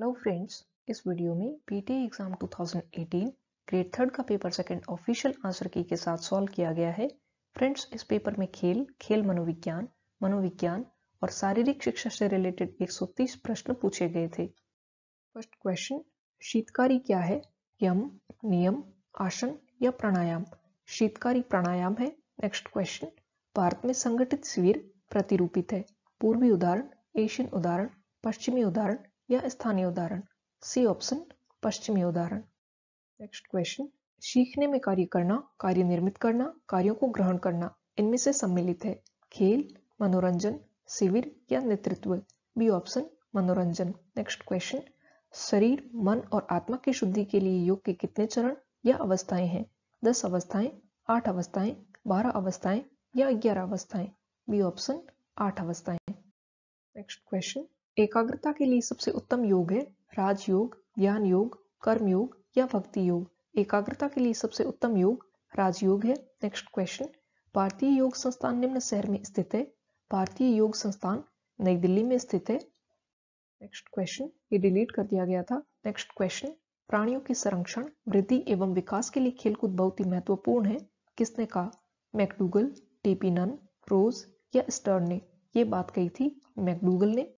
hello friends इस video में PT exam 2018 grade third का paper second official answer key के साथ सॉल्व किया गया है फ्रेंड्स इस पेपर में खेल खेल मनोविज्ञान मनोविज्ञान और शारीरिक शिक्षा से रिलेटेड 130 प्रश्न पूछे गए थे फर्स्ट क्वेश्चन शीतकारी क्या है यम नियम आसन या प्राणायाम शीतकारी प्राणायाम है नेक्स्ट क्वेश्चन भारत में संगठित शिविर प्रतिरूपित है पूर्वी उदाहरण एशियन उदाहरण पश्चिमी उदाहरण या स्थानीय उदाहरण सी ऑप्शन पश्चिमी उदाहरण नेक्स्ट क्वेश्चन सीखने में कार्य करना कार्य निर्मित करना कार्यों को ग्रहण करना इनमें से सम्मिलित है खेल मनोरंजन शिविर या नेतृत्व बी ऑप्शन मनोरंजन नेक्स्ट क्वेश्चन शरीर मन और आत्मा की शुद्धि के लिए योग के कितने चरण या अवस्थाएं हैं दस अवस्थाएं आठ अवस्थाएं बारह अवस्थाएं या ग्यारह अवस्थाएं बी ऑप्शन आठ अवस्थाएं नेक्स्ट क्वेश्चन एकाग्रता के लिए सबसे उत्तम योग है राजयोग ज्ञान योग कर्म योग या भक्ति योग एकाग्रता के लिए सबसे उत्तम योग राजयोग है नेक्स्ट क्वेश्चन भारतीय योग संस्थान निम्न शहर में स्थित है भारतीय योग संस्थान नई दिल्ली में स्थित है नेक्स्ट क्वेश्चन ये डिलीट कर दिया गया था नेक्स्ट क्वेश्चन प्राणियों के संरक्षण वृद्धि एवं विकास के लिए खेलकूद बहुत ही महत्वपूर्ण है किसने कहा मैकडूगल टीपी नन रोज या स्टर्न ने ये बात कही थी मैकडूगल ने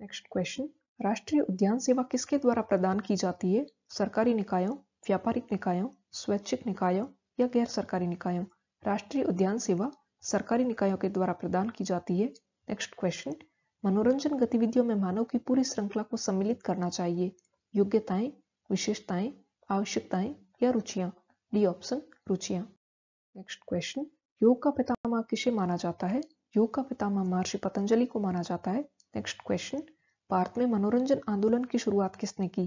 नेक्स्ट क्वेश्चन राष्ट्रीय उद्यान सेवा किसके द्वारा प्रदान की जाती है सरकारी निकायों व्यापारिक निकायों स्वैच्छिक निकायों या गैर सरकारी निकायों राष्ट्रीय उद्यान सेवा सरकारी निकायों के द्वारा प्रदान की जाती है नेक्स्ट क्वेश्चन मनोरंजन गतिविधियों में मानव की पूरी श्रृंखला को सम्मिलित करना चाहिए योग्यताएं विशेषताएं आवश्यकताएं या रुचियां डी ऑप्शन रुचियां नेक्स्ट क्वेश्चन योग का पितामह किसे माना जाता है योग का पितामह महर्षि पतंजलि को माना जाता है नेक्स्ट क्वेश्चन भारत में मनोरंजन आंदोलन की शुरुआत किसने की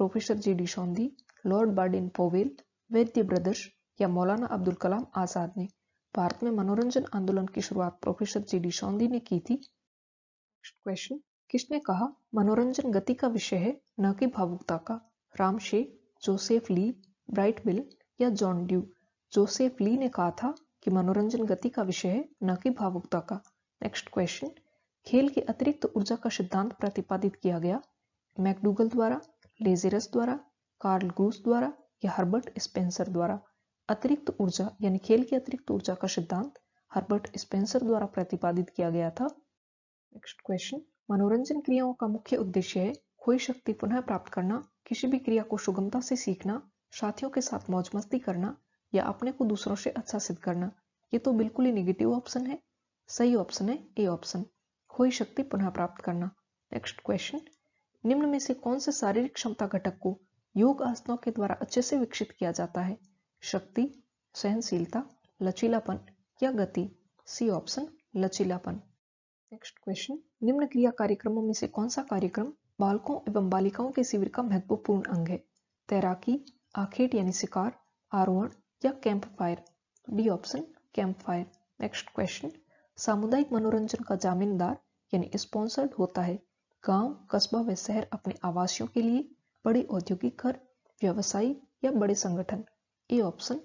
professor G D Sondhi lord Baden Powell Vaidya brothers या मौलाना अब्दुल कलाम आज़ाद ने भारत में मनोरंजन आंदोलन की शुरुआत प्रोफेसर जे डी शौंदी ने की थी क्वेश्चन किसने कहा मनोरंजन गति का विषय है न कि भावुकता का Ramsay Joseph Lee Bright Bill या जॉन ड्यू जोसेफ ली ने कहा था कि मनोरंजन गति का विषय है न कि भावुकता का नेक्स्ट क्वेश्चन खेल की अतिरिक्त ऊर्जा का सिद्धांत प्रतिपादित किया गया मैकडूगल द्वारा लेजेरस द्वारा कार्ल गूस द्वारा या हर्बर्ट स्पेंसर द्वारा अतिरिक्त ऊर्जा यानी खेल की अतिरिक्त ऊर्जा का सिद्धांत हर्बर्ट स्पेंसर द्वारा प्रतिपादित किया गया था नेक्स्ट क्वेश्चन मनोरंजन क्रियाओं का मुख्य उद्देश्य है खोई शक्ति पुनः प्राप्त करना किसी भी क्रिया को सुगमता से सीखना साथियों के साथ मौज मस्ती करना या अपने को दूसरों से अच्छा सिद्ध करना ये तो बिल्कुल ही निगेटिव ऑप्शन है सही ऑप्शन है ए ऑप्शन खोई शक्ति पुनः प्राप्त करना नेक्स्ट क्वेश्चन निम्न में से कौन से शारीरिक क्षमता घटक को योग आसनों के द्वारा अच्छे से विकसित किया जाता है शक्ति सहनशीलता लचीलापन या गति सी ऑप्शन लचीलापन नेक्स्ट क्वेश्चन निम्न क्रिया कार्यक्रमों में से कौन सा कार्यक्रम बालकों एवं बालिकाओं के शिविर का महत्वपूर्ण अंग है तैराकी आखेट यानी शिकार आरोहण या camp fire D option camp fire next question सामुदायिक मनोरंजन का जामीनदार यानी स्पॉन्सर्ड होता है गांव, कस्बा व शहर अपने आवासियों के लिए बड़े औद्योगिक घर व्यवसायी या बड़े संगठन ए ऑप्शन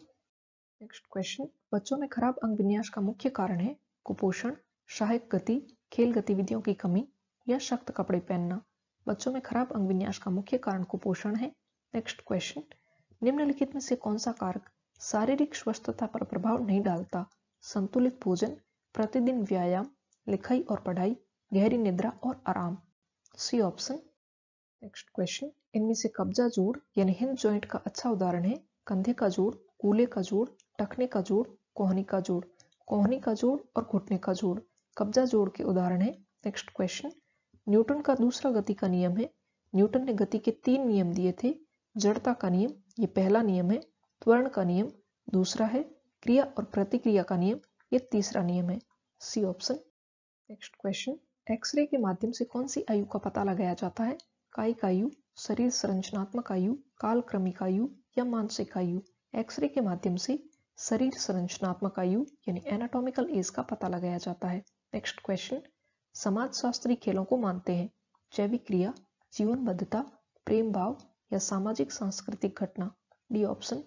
नेक्स्ट क्वेश्चन बच्चों में खराब अंग विन्यास का मुख्य कारण है कुपोषण सहायक गति खेल गतिविधियों की कमी या सख्त कपड़े पहनना बच्चों में खराब अंग विन्यास का मुख्य कारण कुपोषण है नेक्स्ट क्वेश्चन निम्नलिखित में से कौन सा कारक शारीरिक स्वस्थता पर प्रभाव नहीं डालता संतुलित भोजन प्रतिदिन व्यायाम लिखाई और पढ़ाई गहरी निद्रा और आराम सी ऑप्शन नेक्स्ट क्वेश्चन इनमें से कब्जा जोड़ यानी हिंद ज्वाइंट का अच्छा उदाहरण है कंधे का जोड़ कूले का जोड़ टखने का जोड़ कोहनी का जोड़ कोहनी का जोड़ और घुटने का जोड़ कब्जा जोड़ के उदाहरण है नेक्स्ट क्वेश्चन न्यूटन का दूसरा गति का नियम है न्यूटन ने गति के तीन नियम दिए थे जड़ता का नियम ये पहला नियम है त्वरण का नियम दूसरा है क्रिया और प्रतिक्रिया का नियम ये तीसरा नियम है C option next question X ray के माध्यम से कौन सी आयु का पता लगाया जाता है कायिक आयु शरीर संरचनात्मक आयु कालक्रमिक आयु या मानसिक आयु एक्सरे के माध्यम से शरीर संरचनात्मक आयु यानी एनाटॉमिकल एज का पता लगाया जाता है नेक्स्ट क्वेश्चन समाज शास्त्री खेलों को मानते हैं जैविक क्रिया जीवनबद्धता प्रेम भाव या सामाजिक सांस्कृतिक घटना डी ऑप्शन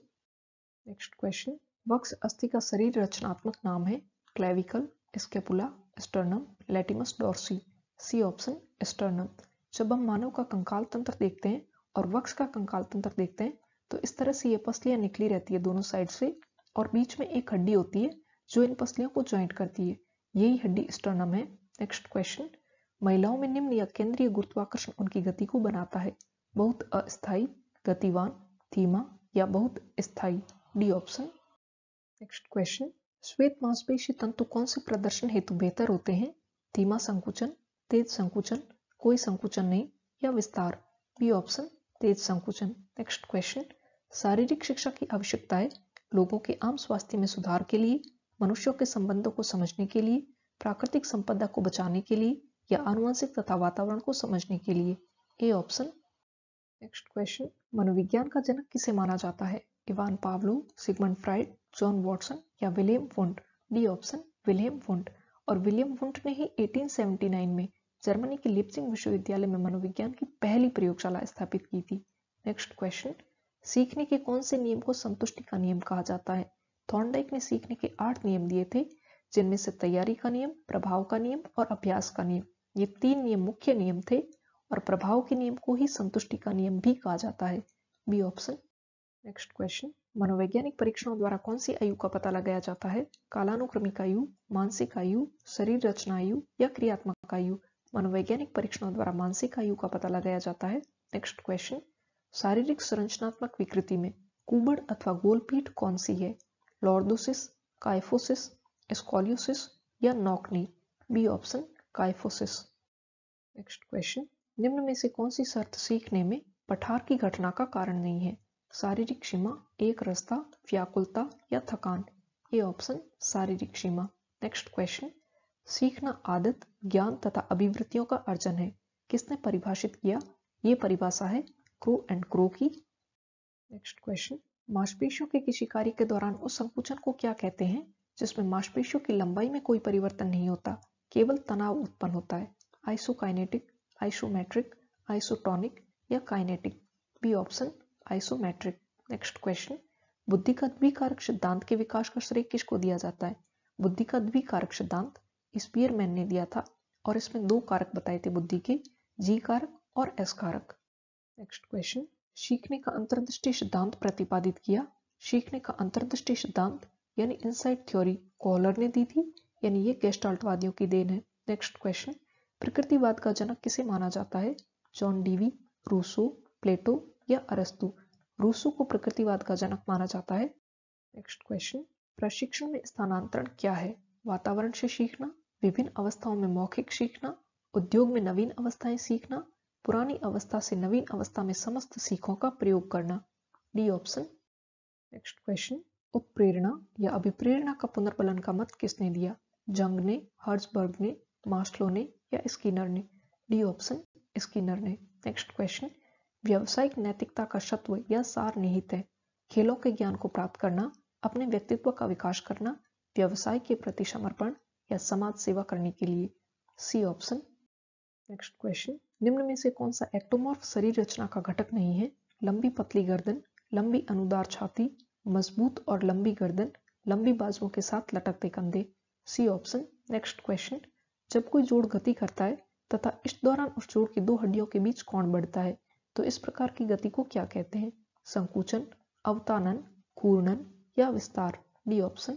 नेक्स्ट क्वेश्चन वक्ष अस्थि का शरीर रचनात्मक नाम है clavicle scapula sternum latissimus dorsi C option sternum जब हम मानव का कंकाल तंत्र देखते हैं और वक्ष का कंकाल तंत्र देखते हैं तो इस तरह से ये पसलियां निकली रहती है दोनों साइड से और बीच में एक हड्डी होती है जो इन पसलियों को ज्वाइंट करती है यही हड्डी स्टर्नम है नेक्स्ट क्वेश्चन महिलाओं में निम्न या केंद्रीय गुरुत्वाकर्षण उनकी गति को बनाता है बहुत अस्थायी गतिवान थीमा या बहुत स्थायी डी ऑप्शन नेक्स्ट क्वेश्चन श्वेत मांसपेशी तंतु कौन से प्रदर्शन हेतु बेहतर होते हैं धीमा संकुचन तेज संकुचन कोई संकुचन नहीं या विस्तार बी ऑप्शन तेज संकुचन नेक्स्ट क्वेश्चन शारीरिक शिक्षा की आवश्यकताएं लोगों के आम स्वास्थ्य में सुधार के लिए मनुष्यों के संबंधों को समझने के लिए प्राकृतिक संपदा को बचाने के लिए या आनुवंशिक तथा वातावरण को समझने के लिए ए ऑप्शन नेक्स्ट क्वेश्चन मनोविज्ञान का जनक किसे माना जाता है Ivan Pavlov Sigmund Freud John Watson या William Wundt D option William Wundt और विलियम वुंट ने ही 1879 में जर्मनी के लिप्सिंग विश्वविद्यालय में मनोविज्ञान की पहली प्रयोगशाला स्थापित की थी नेक्स्ट क्वेश्चन सीखने के कौन से नियम को संतुष्टि का नियम कहा जाता है थॉर्नडाइक ने सीखने के आठ नियम दिए थे जिनमें से तैयारी का नियम प्रभाव का नियम और अभ्यास का नियम ये तीन नियम मुख्य नियम थे और प्रभाव के नियम को ही संतुष्टि का नियम भी कहा जाता है बी ऑप्शन नेक्स्ट क्वेश्चन मनोवैज्ञानिक परीक्षणों द्वारा कौन सी आयु का पता लगाया जाता है कालानुक्रमिक आयु मानसिक आयु शरीर रचना आयु या क्रियात्मक आयु मनोवैज्ञानिक परीक्षणों द्वारा मानसिक आयु का पता लगाया जाता है नेक्स्ट क्वेश्चन शारीरिक संरचनात्मक विकृति में कुबड़ अथवा गोलपीठ कौन सी है लॉर्डोसिस काइफोसिस एस्कोलियोसिस या knock knee B option kyphosis next question निम्न में से कौन सी शर्त सीखने में पठार की घटना का कारण नहीं है शारीरिक सीमा एक रस्ता व्याकुलता या थकान ये ऑप्शन शारीरिक सीमा नेक्स्ट क्वेश्चन सीखना आदत ज्ञान तथा अभिवृत्तियों का अर्जन है किसने परिभाषित किया ये परिभाषा है क्रो एंड क्रो की नेक्स्ट क्वेश्चन मांसपेशियों के किसी कार्य के दौरान उस संकुचन को क्या कहते हैं जिसमें मांसपेशियों की लंबाई में कोई परिवर्तन नहीं होता केवल तनाव उत्पन्न होता है आइसोकाइनेटिक आइसोमेट्रिक आइसोटॉनिक या kinetic B option isometric next question बुद्धि का द्विकारक सिद्धांत के विकास का श्रेय किसको दिया जाता है बुद्धि का द्विकारक सिद्धांत स्पीयरमैन ने दिया था और इसमें दो कारक बताए थे बुद्धि के जी कारक और एस कारक नेक्स्ट क्वेश्चन सीखने का अंतर्दृष्टि सिद्धांत प्रतिपादित किया सीखने का अंतर्दृष्टि सिद्धांत यानी इनसाइड थ्योरी कॉलर ने दी थी यानी ये गेस्टाल्टवादियों की देन है नेक्स्ट क्वेश्चन प्रकृतिवाद का जनक किसे माना जाता है जॉन डीवी रूसो प्लेटो या अरस्तु रूसो को प्रकृतिवाद का जनक माना जाता है नेक्स्ट क्वेश्चन प्रशिक्षण में स्थानांतरण क्या है वातावरण से सीखना विभिन्न अवस्थाओं में मौखिक सीखना उद्योग में नवीन अवस्थाएं सीखना पुरानी अवस्था से नवीन अवस्था में समस्त सीखों का प्रयोग करना डी ऑप्शन नेक्स्ट क्वेश्चन उपप्रेरणा या अभिप्रेरणा का पुनर्बलन का मत किसने दिया जंग ने हर्जबर्ग ने मास्लो ने या स्कीनर ने डी ऑप्शन स्कीनर ने नेक्स्ट क्वेश्चन व्यावसायिक नैतिकता का शत्व या सार निहित है खेलों के ज्ञान को प्राप्त करना अपने व्यक्तित्व का विकास करना व्यवसाय के प्रति समर्पण या समाज सेवा करने के लिए सी ऑप्शन नेक्स्ट क्वेश्चन निम्न में से कौन सा एक्टोमॉर्फ शरीर रचना का घटक नहीं है लंबी पतली गर्दन लंबी अनुदार छाती मजबूत और लंबी गर्दन लंबी बाजुओं के साथ लटकते कंधे सी ऑप्शन नेक्स्ट क्वेश्चन जब कोई जोड़ गति करता है तथा इस दौरान उस जोड़ की दो हड्डियों के बीच कौन बढ़ता है तो इस प्रकार की गति को क्या कहते हैं संकुचन अवतानन घूर्णन या विस्तार डी ऑप्शन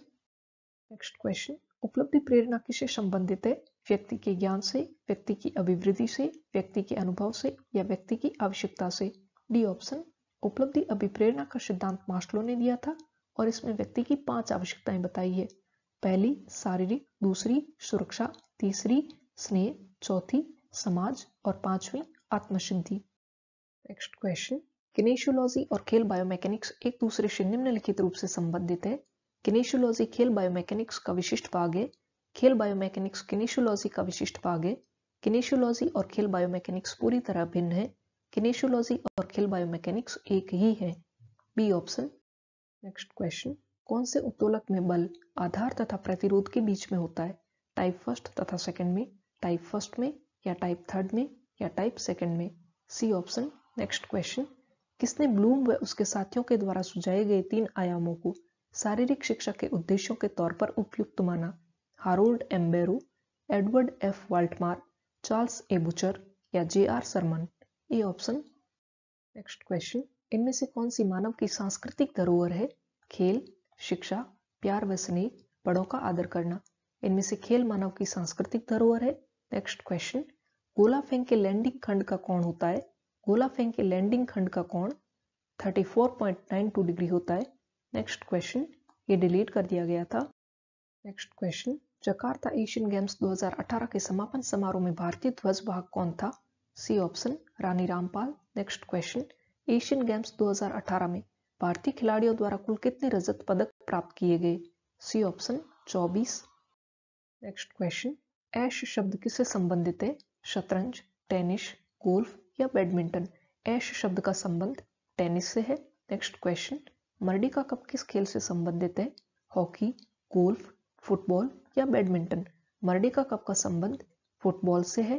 नेक्स्ट क्वेश्चन उपलब्धि प्रेरणा किसे संबंधित है व्यक्ति के ज्ञान से व्यक्ति की अभिवृद्धि से व्यक्ति के अनुभव से या व्यक्ति की आवश्यकता से डी ऑप्शन उपलब्धि अभिप्रेरणा का सिद्धांत मास्टलो ने दिया था और इसमें व्यक्ति की पांच आवश्यकताएं बताई है पहली शारीरिक दूसरी सुरक्षा तीसरी स्नेह चौथी समाज और पांचवी आत्मसिद्धि नेक्स्ट क्वेश्चन किनेशियोलॉजी और खेल बायोमैकेनिक्स एक दूसरे से निम्नलिखित रूप से संबंधित है किनेशियोलॉजी खेल बायोमैकेनिक्स का विशिष्ट भाग है खेल बायोमैकेनिक्स किनेशियोलॉजी का विशिष्ट भाग है किनेशियोलॉजी और खेल बायोमैकेनिक्स पूरी तरह भिन्न है किनेशियोलॉजी और खेल बायोमैकेनिक्स एक ही है बी ऑप्शन नेक्स्ट क्वेश्चन कौन से उत्तोलक में बल आधार तथा प्रतिरोध के बीच में होता है टाइप फर्स्ट तथा सेकंड में टाइप फर्स्ट में या टाइप थर्ड में या टाइप सेकंड में सी ऑप्शन नेक्स्ट क्वेश्चन किसने ब्लूम व उसके साथियों के द्वारा सुझाए गए तीन आयामों को शारीरिक शिक्षा के उद्देश्यों के तौर पर उपयुक्त माना Harold M Barrow Edward F Voltmer Charles A Bucher या J R Sharman A option next question इनमें से कौन सी मानव की सांस्कृतिक धरोहर है खेल शिक्षा प्यार व स्नेह बड़ों का आदर करना इनमें से खेल मानव की सांस्कृतिक धरोहर है नेक्स्ट क्वेश्चन गोला फेंक के लैंडिंग खंड का कौन होता है गोला फेंक के लैंडिंग खंड का कोण 34.92 डिग्री होता है नेक्स्ट क्वेश्चन ये डिलीट कर दिया गया था next question Jakarta Asian Games 2018 के समापन समारोह में भारतीय ध्वज भाग कौन था C option Rani Rampal next question Asian Games 2018 में भारतीय खिलाड़ियों द्वारा कुल कितने रजत पदक प्राप्त किए गए C option 24 next question ace शब्द किससे संबंधित है शतरंज टेनिस गोल्फ या बैडमिंटन ऐश शब्द का संबंध टेनिस से है नेक्स्ट क्वेश्चन मर्डिका कप किस खेल से संबंधित है हॉकी गोल्फ फुटबॉल या बैडमिंटन का कप का संबंध फुटबॉल से है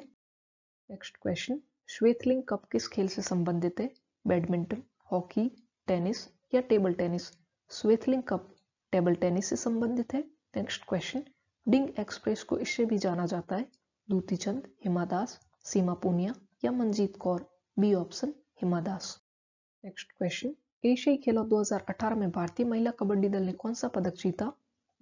नेक्स्ट क्वेश्चन श्वेतलिंग कप किस खेल से संबंधित है बैडमिंटन हॉकी टेनिस या table tennis Swaythling cup table tennis से संबंधित है नेक्स्ट क्वेश्चन डिंग एक्सप्रेस को इससे भी जाना जाता है दूती चंद हिमा दास सीमा पूनिया या Manjit Kaur B option Hima Das next question एशियाई खेलों 2018 में भारतीय महिला कबड्डी दल ने कौन सा पदक जीता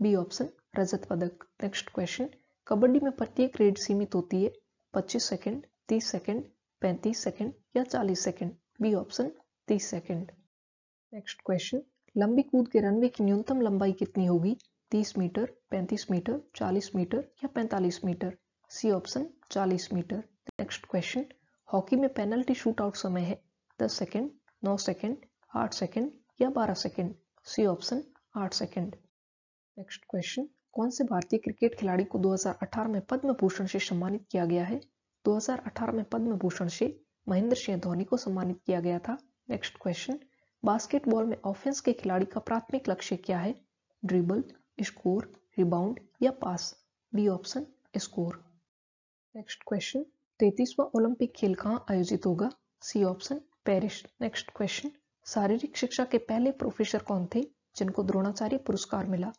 बी ऑप्शन रजत पदक नेक्स्ट क्वेश्चन कबड्डी में प्रत्येक रेड सीमित होती है पच्चीस सेकेंड तीस सेकेंड पैंतीस सेकेंड या चालीस सेकेंड बी ऑप्शन तीस सेकेंड नेक्स्ट क्वेश्चन लंबी कूद के रनवे की न्यूनतम लंबाई कितनी होगी 30 मीटर 35 मीटर 40 मीटर या 45 metre C option 40 metre next question hockey में पेनल्टी शूट आउट समय है दस सेकेंड नौ सेकेंड आठ सेकेंड या बारह सेकेंड सी ऑप्शन आठ सेकेंड नेक्स्ट क्वेश्चन कौन से भारतीय क्रिकेट खिलाड़ी को 2018 में पद्म भूषण से सम्मानित किया गया है 2018 में पद्म भूषण से महेंद्र सिंह धोनी को सम्मानित किया गया था नेक्स्ट क्वेश्चन बास्केटबॉल में ऑफेंस के खिलाड़ी का प्राथमिक लक्ष्य क्या है ड्रिबल स्कोर रिबाउंड या pass B option score next question तैतीसवा ओलंपिक खेल कहाँ आयोजित होगा C option Paris next question शारीरिक शिक्षा के पहले प्रोफेसर कौन थे जिनको द्रोणाचार्य पुरस्कार मिला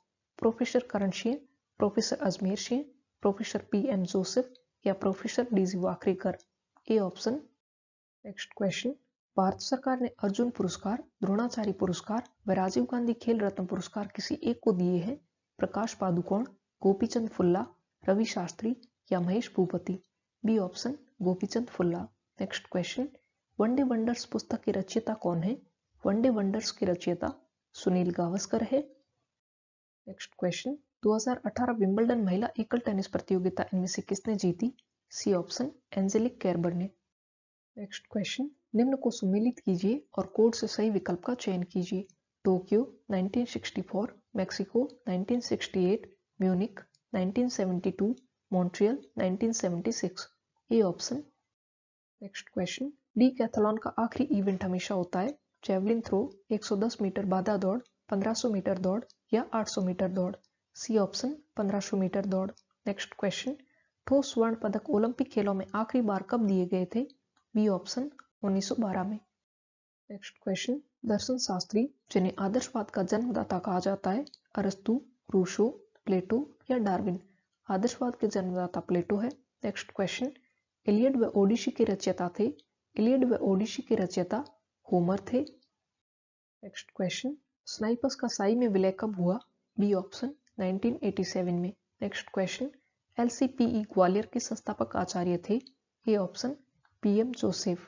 प्रोफेसर करण शेर प्रोफेसर अजमेर शेर प्रोफेसर पी एम जोसेफ या professor D G Wakharkar A option next question Bharat सरकार ने अर्जुन पुरस्कार द्रोणाचार्य पुरस्कार व राजीव गांधी खेल रत्न पुरस्कार किसी एक को दिए हैं प्रकाश पादुकोण गोपीचंद फुल्ला रवि शास्त्री या Mahesh Bhupathi B option Gopichand Pullela next question one day wonders पुस्तक की रचयिता कौन है वनडे वंडर्स की रचयिता सुनील गावस्कर है नेक्स्ट क्वेश्चन 2018 विंबलडन महिला एकल टेनिस प्रतियोगिता इनमें से किसने जीती सी ऑप्शन एंजेलिक कैरबर ने नेक्स्ट क्वेश्चन निम्न को सुमिलित कीजिए और कोड से सही विकल्प का चयन कीजिए Tokyo 1964 Mexico 1968 Munich 1972 Montreal 1976 A option next question decathlon का आखिरी इवेंट हमेशा होता है जेवलिन थ्रो 110 मीटर बाधा दौड़ 1500 मीटर दौड़ या 800 मीटर दौड़ सी ऑप्शन 1500 मीटर दौड़ नेक्स्ट क्वेश्चन ठोस स्वर्ण पदक ओलंपिक खेलों में आखिरी बार कब दिए गए थे बी ऑप्शन 1912 में नेक्स्ट क्वेश्चन दर्शन शास्त्री जिन्हें आदर्शवाद का जन्मदाता कहा जाता है अरस्तु रूशो प्लेटो या डार्विन आदर्शवाद के जन्मदाता प्लेटो है नेक्स्ट क्वेश्चन इलियड व ओडिशी के रचयिता थे इलियड व ओडिशी के रचयिता होमर थे नेक्स्ट क्वेश्चन स्नाइपर्स का साई में विलय कब हुआ बी ऑप्शन 1987 में नेक्स्ट क्वेश्चन एलसीपीई ग्वालियर के संस्थापक आचार्य थे A option P M Joseph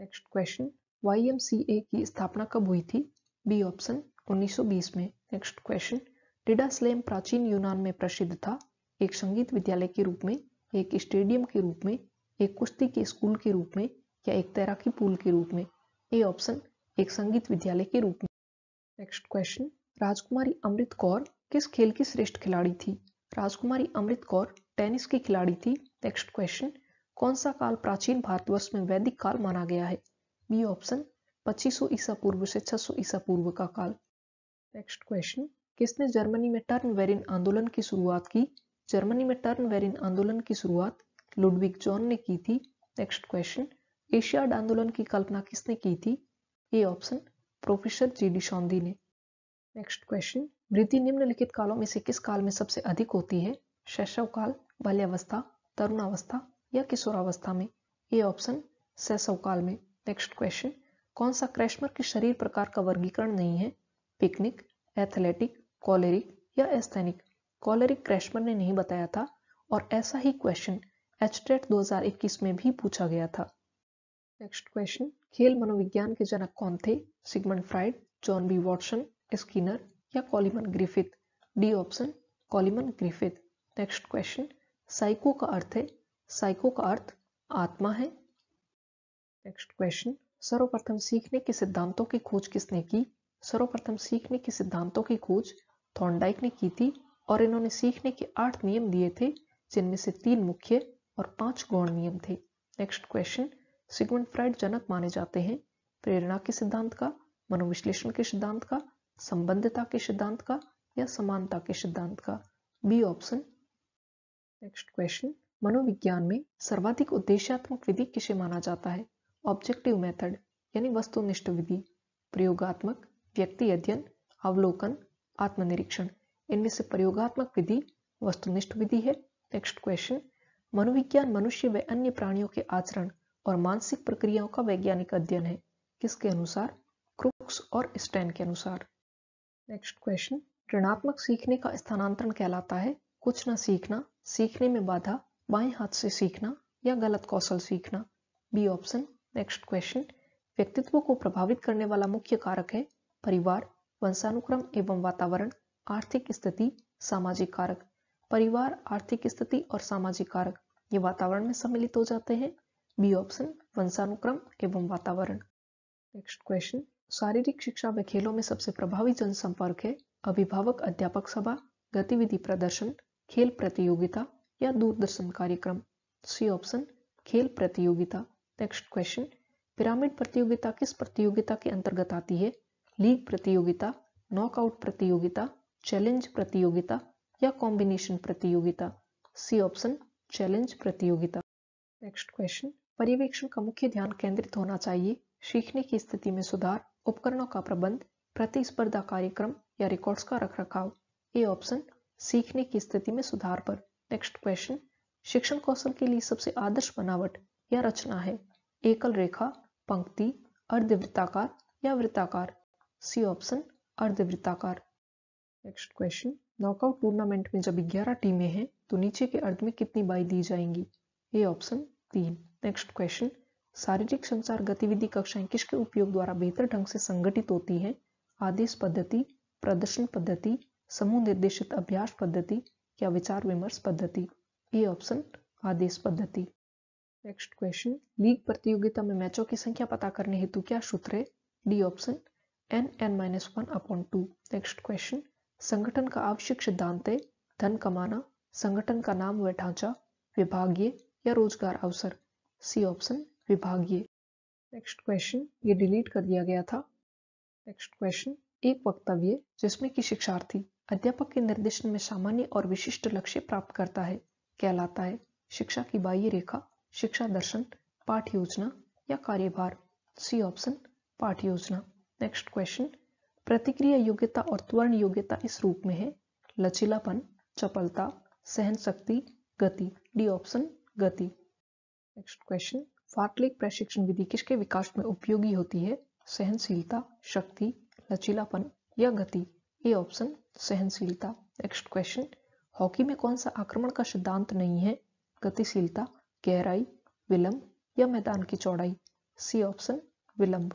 next question YMCA की स्थापना कब हुई थी बी ऑप्शन 1920 में नेक्स्ट क्वेश्चन डिडा स्लेम प्राचीन यूनान में प्रसिद्ध था एक संगीत विद्यालय के रूप में एक स्टेडियम के रूप में एक कुश्ती के स्कूल के रूप में या एक तैराकी पूल के रूप में ए ऑप्शन एक संगीत विद्यालय के रूप में नेक्स्ट क्वेश्चन राजकुमारी अमृत कौर किस खेल की श्रेष्ठ खिलाड़ी थी राजकुमारी अमृत कौर टेनिस की खिलाड़ी थी नेक्स्ट क्वेश्चन कौन सा काल प्राचीन भारतवर्ष में वैदिक काल माना गया है बी ऑप्शन 2500 ईसा पूर्व से 600 ईसा पूर्व का काल नेक्स्ट क्वेश्चन किसने जर्मनी में टर्न वेरिन आंदोलन की शुरुआत की जर्मनी में टर्न वेरिन आंदोलन की शुरुआत लुडविक जॉन ने की थी नेक्स्ट क्वेश्चन एशियाड आंदोलन की कल्पना किसने की थी A option professor G D Sondhi ने नेक्स्ट क्वेश्चन वृद्धि निम्नलिखित कालों में से किस काल में सबसे अधिक होती है शैशव काल बाल्यावस्था तरुणावस्था या किशोरावस्था में ए ऑप्शन शैशव काल में नेक्स्ट क्वेश्चन कौन सा क्रैशमर के शरीर प्रकार का वर्गीकरण नहीं है पिकनिक एथलेटिक कॉलेरिक या एस्थेनिक कॉलेरिक क्रैशमर ने नहीं बताया था और ऐसा ही क्वेश्चन एचटेट 2021 में भी पूछा गया था नेक्स्ट क्वेश्चन खेल मनोविज्ञान के जनक कौन थे Sigmund Freud John B Watson Skinner या Coleman Griffith D option Coleman Griffith next question psycho का अर्थ है साइको का अर्थ आत्मा है नेक्स्ट क्वेश्चन सर्वप्रथम सीखने के सिद्धांतों की खोज किसने की सर्वप्रथम सीखने के सिद्धांतों की खोज थॉन्डाइक ने की थी और इन्होंने सीखने के आठ नियम दिए थे जिनमें से तीन मुख्य और पांच गौण नियम थे नेक्स्ट क्वेश्चन सिगमंड फ्राइड जनक माने जाते हैं प्रेरणा के सिद्धांत का मनोविश्लेषण के सिद्धांत का संबंधता के सिद्धांत का या समानता के सिद्धांत का बी ऑप्शन नेक्स्ट क्वेश्चन मनोविज्ञान में सर्वाधिक उद्देश्यात्मक विधि किसे माना जाता है ऑब्जेक्टिव मेथड यानी वस्तुनिष्ठ विधि प्रयोगात्मक व्यक्ति अध्ययन अवलोकन आत्मनिरीक्षण इनमें से प्रयोगात्मक विधि वस्तुनिष्ठ विधि है नेक्स्ट क्वेश्चन मनोविज्ञान मनुष्य व अन्य प्राणियों के आचरण और मानसिक प्रक्रियाओं का वैज्ञानिक अध्ययन है किसके अनुसार क्रुक्स और स्टैन के अनुसार नेक्स्ट क्वेश्चन ऋणात्मक सीखने का स्थानांतरण कहलाता है कुछ न सीखना सीखने में बाधा बाएं हाथ से सीखना या गलत कौशल सीखना बी ऑप्शन नेक्स्ट क्वेश्चन व्यक्तित्व को प्रभावित करने वाला मुख्य कारक है परिवार वंशानुक्रम एवं वातावरण आर्थिक स्थिति सामाजिक कारक परिवार आर्थिक स्थिति और सामाजिक कारक ये वातावरण में सम्मिलित हो जाते हैं बी ऑप्शन वंशानुक्रम एवं वातावरण नेक्स्ट क्वेश्चन शारीरिक शिक्षा में खेलों में सबसे प्रभावी जनसंपर्क है अभिभावक अध्यापक सभा गतिविधि प्रदर्शन खेल प्रतियोगिता या दूरदर्शन कार्यक्रम सी ऑप्शन खेल प्रतियोगिता नेक्स्ट क्वेश्चन पिरामिड प्रतियोगिता किस प्रतियोगिता के अंतर्गत आती है लीग प्रतियोगिता नॉकआउट प्रतियोगिता चैलेंज प्रतियोगिता या कॉम्बिनेशन प्रतियोगिता सी ऑप्शन चैलेंज प्रतियोगिता नेक्स्ट क्वेश्चन पर्यवेक्षण का मुख्य ध्यान केंद्रित होना चाहिए सीखने की स्थिति में सुधार उपकरणों का प्रबंध प्रतिस्पर्धा कार्यक्रम या रिकॉर्ड्स का रखरखाव ए ऑप्शन सीखने की स्थिति में सुधार पर नेक्स्ट क्वेश्चन शिक्षण कौशल के लिए सबसे आदर्श बनावट या रचना है एकल रेखा पंक्ति अर्धवृत्ताकार या वृत्ताकार सी ऑप्शन अर्धवृत्ताकार नेक्स्ट क्वेश्चन नॉकआउट टूर्नामेंट में जब 11 टीमें हैं तो नीचे के अर्ध में कितनी बाई दी जाएंगी ए ऑप्शन तीन नेक्स्ट क्वेश्चन शारीरिक संचार गतिविधि कक्षाएं किसके उपयोग द्वारा बेहतर ढंग से संगठित होती हैं आदेश पद्धति प्रदर्शन पद्धति समूह निर्देशित अभ्यास पद्धति या विचार विमर्श पद्धति ए ऑप्शन आदेश पद्धति नेक्स्ट क्वेश्चन लीग प्रतियोगिता में मैचों की संख्या पता करने हेतु क्या सूत्र है D option N N minus one upon two next question संगठन का आवश्यक सिद्धांतें धन कमाना संगठन का नाम व ढांचा विभागीय या रोजगार अवसर सी ऑप्शन विभागीय नेक्स्ट क्वेश्चन ये डिलीट कर दिया गया था नेक्स्ट क्वेश्चन एक वक्तव्य जिसमें कि शिक्षार्थी अध्यापक के निर्देशन में सामान्य और विशिष्ट लक्ष्य प्राप्त करता है कहलाता है शिक्षा की बाह्य रेखा शिक्षा दर्शन पाठ योजना या कार्यभार सी ऑप्शन पाठ योजना नेक्स्ट क्वेश्चन प्रतिक्रिया योग्यता और त्वरण योग्यता इस रूप में है लचीलापन चपलता सहन शक्ति गति डी ऑप्शन गति नेक्स्ट क्वेश्चन फाटलिक प्रशिक्षण विधि किसके विकास में उपयोगी होती है सहनशीलता शक्ति लचीलापन या गति ए ऑप्शन सहनशीलता नेक्स्ट क्वेश्चन हॉकी में कौन सा आक्रमण का सिद्धांत नहीं है गतिशीलता गहराई विलंब या मैदान की चौड़ाई सी ऑप्शन विलंब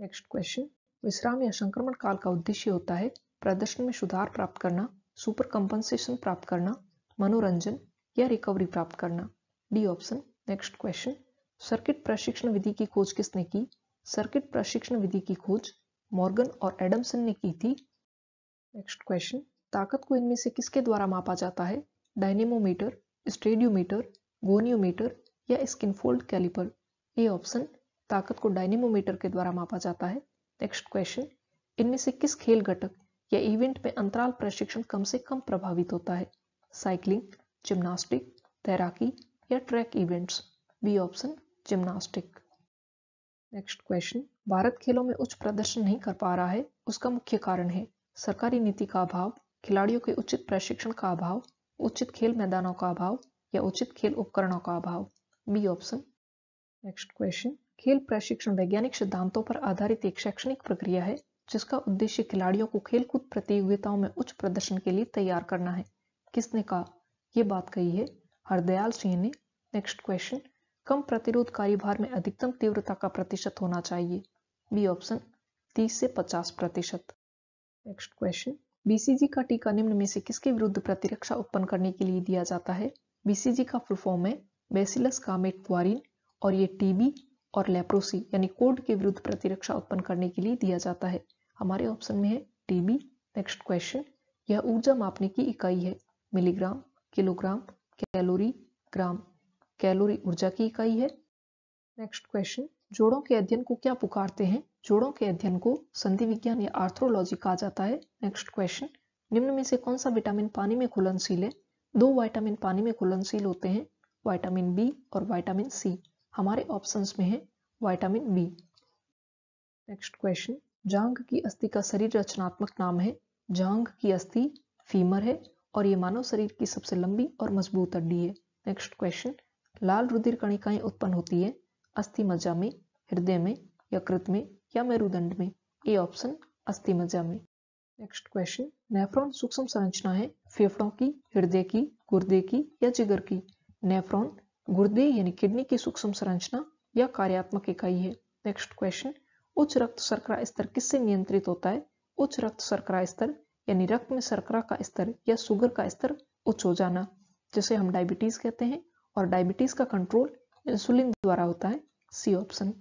नेक्स्ट क्वेश्चन विश्राम या संक्रमण काल का उद्देश्य होता है प्रदर्शन में सुधार प्राप्त करना सुपर कंपनसेशन प्राप्त करना मनोरंजन या रिकवरी प्राप्त करना D option next question circuit प्रशिक्षण विधि की खोज किसने की सर्किट प्रशिक्षण विधि की खोज मॉर्गन और एडमसन ने की थी नेक्स्ट क्वेश्चन ताकत को इनमें से किसके द्वारा मापा जाता है डायनेमोमीटर स्टेडियोमीटर गोनियोमीटर या स्किनफोल्ड कैलिपर ए ऑप्शन ताकत को डायनेमोमीटर के द्वारा मापा जाता है नेक्स्ट क्वेश्चन इनमें से किस खेल घटक या इवेंट में अंतराल प्रशिक्षण कम से कम प्रभावित होता है साइकिलिंग जिम्नास्टिक तैराकी या track events B option gymnastic next question भारत खेलों में उच्च प्रदर्शन नहीं कर पा रहा है उसका मुख्य कारण है सरकारी नीति का अभाव खिलाड़ियों के उचित प्रशिक्षण का अभाव उचित खेल मैदानों का अभाव या उचित खेल उपकरणों का अभाव बी ऑप्शन नेक्स्ट क्वेश्चन खेल प्रशिक्षण वैज्ञानिक सिद्धांतों पर आधारित एक शैक्षणिक प्रक्रिया है जिसका उद्देश्य खिलाड़ियों को खेलकूद प्रतियोगिताओं में उच्च प्रदर्शन के लिए तैयार करना है किसने कहा ये बात कही है हरदयाल सिंह ने नेक्स्ट क्वेश्चन कम प्रतिरोध कार्यभार में अधिकतम तीव्रता का प्रतिशत होना चाहिए बी ऑप्शन 30 से 50 प्रतिशत नेक्स्ट क्वेश्चन बीसीजी का टीका निम्न में से किसके विरुद्ध प्रतिरक्षा उत्पन्न करने के लिए दिया जाता है बीसीजी का फुल फॉर्म है बेसिलस कामेट और ये टीबी और लेप्रोसी यानी कोड के विरुद्ध प्रतिरक्षा उत्पन्न करने के लिए दिया जाता है हमारे ऑप्शन में है टीबी नेक्स्ट क्वेश्चन यह ऊर्जा मापने की इकाई है milligram kilogram calorie gram calorie ऊर्जा की इकाई है नेक्स्ट क्वेश्चन जोड़ों के अध्ययन को क्या पुकारते हैं जोड़ों के अध्ययन को संधि विज्ञान या आर्थ्रोलॉजी कहा जाता है नेक्स्ट क्वेश्चन निम्न में से कौन सा विटामिन पानी में घुलनशील है दो वाइटामिन पानी में घुलनशील होते हैं वाइटामिन बी और वाइटामिन सी हमारे ऑप्शंस में है विटामिन बी नेक्स्ट क्वेश्चन जांग की अस्थि का शरीर रचनात्मक नाम है जांग की अस्थि फीमर है और ये मानव शरीर की सबसे लंबी और मजबूत अड्डी है नेक्स्ट क्वेश्चन लाल रुधिर कणिकाएं उत्पन्न होती है अस्थि मज्जा में हृदय में यकृत में या मेरुदंड में ए ऑप्शन अस्थि मज्जा में नेक्स्ट क्वेश्चन नेफ्रॉन सूक्ष्म संरचना है फेफड़ों की हृदय की गुर्दे की या जिगर की नेफ्रॉन गुर्दे यानी किडनी की सूक्ष्म संरचना या कार्यात्मक इकाई है नेक्स्ट क्वेश्चन उच्च रक्त शर्करा स्तर किससे नियंत्रित होता है उच्च रक्त शर्करा स्तर यानी रक्त में शर्करा का स्तर या शुगर का स्तर उच्च हो जाना जिसे हम डायबिटीज कहते हैं और डायबिटीज का कंट्रोल इंसुलिन द्वारा होता है सी ऑप्शन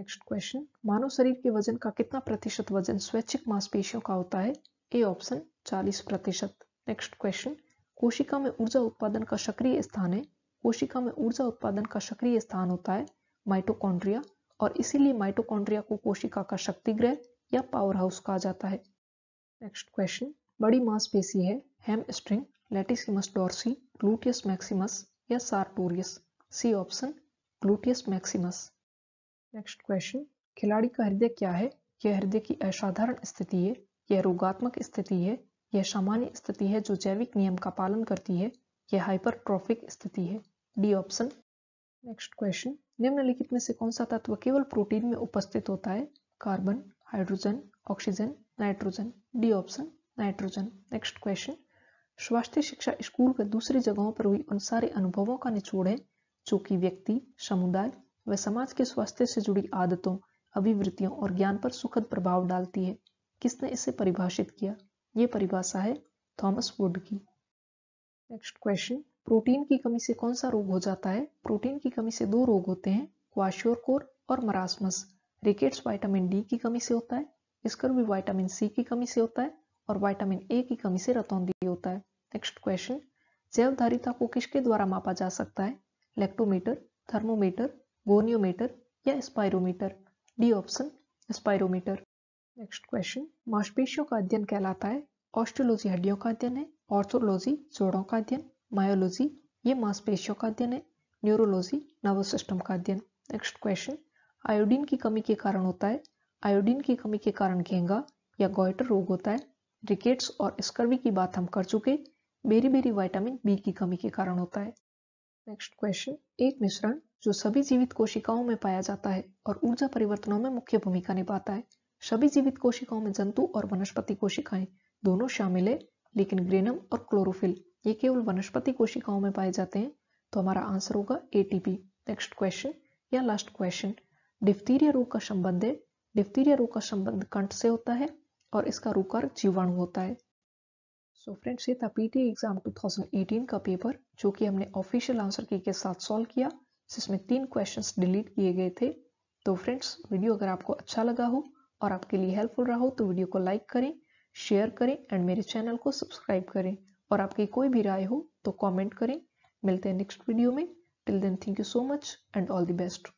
नेक्स्ट क्वेश्चन मानव शरीर के वजन का कितना प्रतिशत वजन स्वैच्छिक मांसपेशियों का होता है ए ऑप्शन 40 प्रतिशत नेक्स्ट क्वेश्चन कोशिका में ऊर्जा उत्पादन का सक्रिय स्थान है कोशिका में ऊर्जा उत्पादन का सक्रिय स्थान होता है माइटोकॉन्ड्रिया और इसीलिए माइटोकॉन्ड्रिया को कोशिका का शक्तिग्रह या पावर हाउस कहा जाता है नेक्स्ट क्वेश्चन बड़ी मांसपेशी है hamstring latissimus dorsi gluteus maximus या sartorius C option gluteus maximus next question खिलाड़ी का हृदय क्या है यह हृदय की असाधारण स्थिति है यह रोगात्मक स्थिति है यह सामान्य स्थिति है जो जैविक नियम का पालन करती है यह हाइपरट्रॉफिक स्थिति है डी ऑप्शन नेक्स्ट क्वेश्चन निम्नलिखित में से कौन सा तत्व केवल प्रोटीन में उपस्थित होता है carbon hydrogen oxygen nitrogen D option nitrogen next question स्वास्थ्य शिक्षा स्कूल के दूसरी जगहों पर हुई उन सारे अनुभवों का निचोड़ है जो कि व्यक्ति समुदाय व समाज के स्वास्थ्य से जुड़ी आदतों अभिवृत्तियों और ज्ञान पर सुखद प्रभाव डालती है किसने इसे परिभाषित किया ये परिभाषा है थॉमस वुड की नेक्स्ट क्वेश्चन प्रोटीन की कमी से कौन सा रोग हो जाता है प्रोटीन की कमी से दो रोग होते हैं क्वाश्योरकोर और मरासमस रिकेट्स वाइटामिन डी की कमी से होता है इसकर भी वाइटामिन सी की कमी से होता है और वाइटामिन ए की कमी से रतौंदी होता है नेक्स्ट क्वेश्चन जैवधारिता को किसके द्वारा मापा जा सकता है लेक्टोमीटर थर्मोमीटर गोनियोमीटर या spirometer D option spirometer next question मांसपेशियों का अध्ययन कहलाता है ऑस्ट्रोलॉजी हड्डियों का अध्ययन है ऑर्थोलॉजी जोड़ों का अध्ययन मायोलॉजी ये मांसपेशियों का अध्ययन है न्यूरोलॉजी नर्वस सिस्टम का अध्ययन नेक्स्ट क्वेश्चन आयोडीन की कमी के कारण होता है आयोडीन की कमी के कारण घेंगा या गोइटर रोग होता है रिकेट्स और स्कर्वी की बात हम कर चुके बेरी बेरी वाइटामिन बी की कमी के कारण होता है नेक्स्ट क्वेश्चन एक मिश्रण जो सभी जीवित कोशिकाओं में पाया जाता है और ऊर्जा परिवर्तनों में मुख्य भूमिका निभाता है सभी जीवित कोशिकाओं में जंतु और वनस्पति कोशिकाएं दोनों शामिल है लेकिन ग्रेनम और क्लोरोफिल ये केवल वनस्पति कोशिकाओं में पाए जाते हैं तो हमारा आंसर होगा एटीपी नेक्स्ट क्वेश्चन या लास्ट क्वेश्चन डिफ्थीरिया रोग का संबंध है डिफ्थीरिया रोग का संबंध कंठ से होता है और इसका रोकार जीवाणु होता है सो फ्रेंड्स ये था पीटी एग्जाम 2018 का पेपर जो कि हमने ऑफिशियल आंसर की के साथ सॉल्व किया जिसमें तीन क्वेश्चंस डिलीट किए गए थे तो फ्रेंड्स वीडियो अगर आपको अच्छा लगा हो और आपके लिए हेल्पफुल रहा हो तो वीडियो को लाइक करें शेयर करें एंड मेरे चैनल को सब्सक्राइब करें और आपकी कोई भी राय हो तो कमेंट करें मिलते हैं नेक्स्ट वीडियो में till then thank you so much and all the best